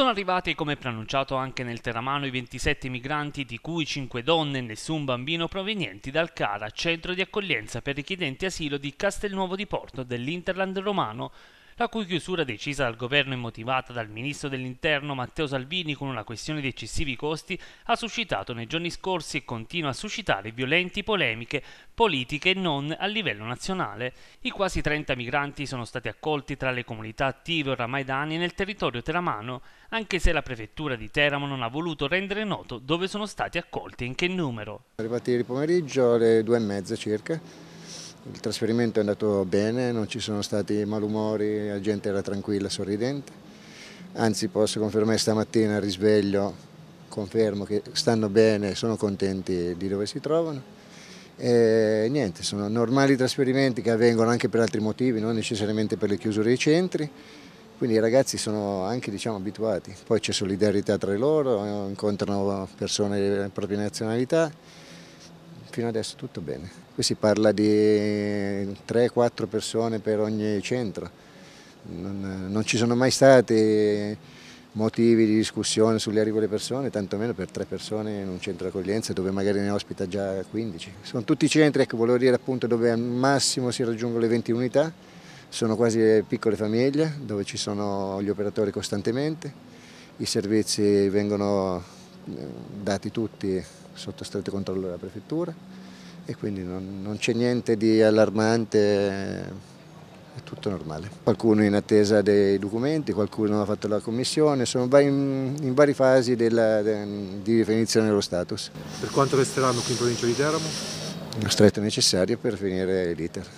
Sono arrivati, come preannunciato anche nel Teramano, i 27 migranti, di cui 5 donne e nessun bambino provenienti dal CARA, centro di accoglienza per richiedenti asilo di Castelnuovo di Porto dell'Interland romano, la cui chiusura decisa dal governo e motivata dal ministro dell'interno Matteo Salvini con una questione di eccessivi costi ha suscitato nei giorni scorsi e continua a suscitare violenti polemiche politiche e non a livello nazionale. I quasi 30 migranti sono stati accolti tra le comunità attive oramai da anni nel territorio teramano, anche se la prefettura di Teramo non ha voluto rendere noto dove sono stati accolti e in che numero. Arrivati il pomeriggio alle due e mezza circa il trasferimento è andato bene, non ci sono stati malumori, la gente era tranquilla, sorridente. Anzi posso confermare stamattina al risveglio, confermo che stanno bene, sono contenti di dove si trovano. E niente, sono normali trasferimenti che avvengono anche per altri motivi, non necessariamente per le chiusure dei centri quindi i ragazzi sono anche diciamo, abituati, poi c'è solidarietà tra loro, incontrano persone della propria nazionalità fino adesso tutto bene. Qui si parla di 3-4 persone per ogni centro, non, non, ci sono mai stati motivi di discussione sull'arrivo delle persone, tantomeno per tre persone in un centro accoglienza dove magari ne ospita già 15. Sono tutti centri, ecco, volevo dire appunto, dove al massimo si raggiungono le 20 unità, sono quasi piccole famiglie dove ci sono gli operatori costantemente, i servizi vengono eh, dati tutti sotto stretto controllo della prefettura e quindi non, non c'è niente di allarmante eh, è tutto normale. Qualcuno in attesa dei documenti, qualcuno ha fatto la commissione, sono in, mm, in varie fasi della, di definizione dello status. Per quanto resteranno qui in provincia di Teramo? Lo stretto necessario per finire l'iter.